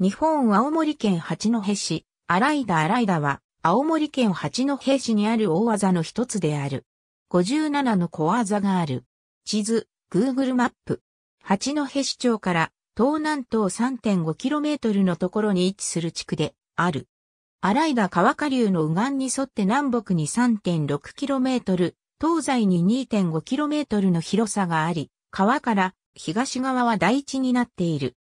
日本青森県八戸市、荒井田荒井田は、青森県八戸市にある大技の一つである。57の小技がある。地図、Google マップ。八戸市町から東南東 3.5km のところに位置する地区である。荒井田川下流の右岸に沿って南北に 3.6km、東西に 2.5km の広さがあり、川から東側は台地になっている。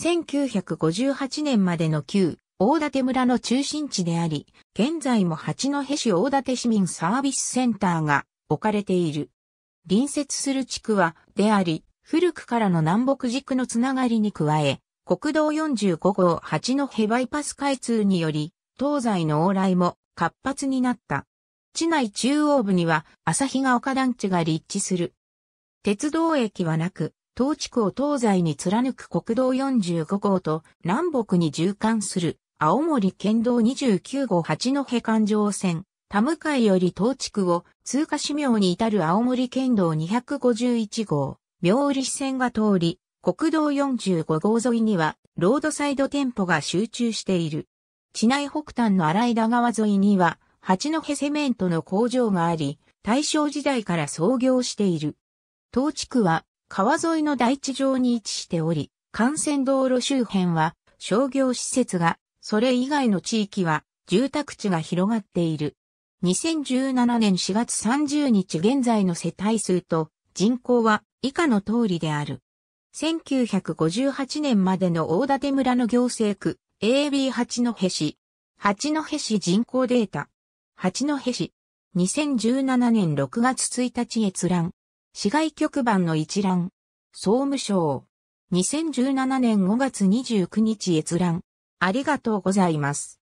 1958年までの旧大館村の中心地であり、現在も八戸市大館市民サービスセンターが置かれている。隣接する地区は、であり、古くからの南北軸のつながりに加え、国道45号八戸バイパス開通により、東西の往来も活発になった。市内中央部には、朝日ヶ丘団地が立地する。鉄道駅はなく、東地区を東西に貫く国道45号と南北に縦貫する青森県道29号八戸環状線、田向より東地区を通過市名に至る青森県道251号、妙理線が通り、国道45号沿いにはロードサイド店舗が集中している。地内北端の荒井田川沿いには、八戸セメントの工場があり、大正時代から創業している。東地区は川沿いの大地上に位置しており、幹線道路周辺は商業施設が、それ以外の地域は住宅地が広がっている。2017年4月30日現在の世帯数と人口は以下の通りである。1958年までの大館村の行政区 AB 八戸市。八戸市人口データ。八戸市。2017年6月1日閲覧。市外局番の一覧、総務省、2017年5月29日閲覧、ありがとうございます。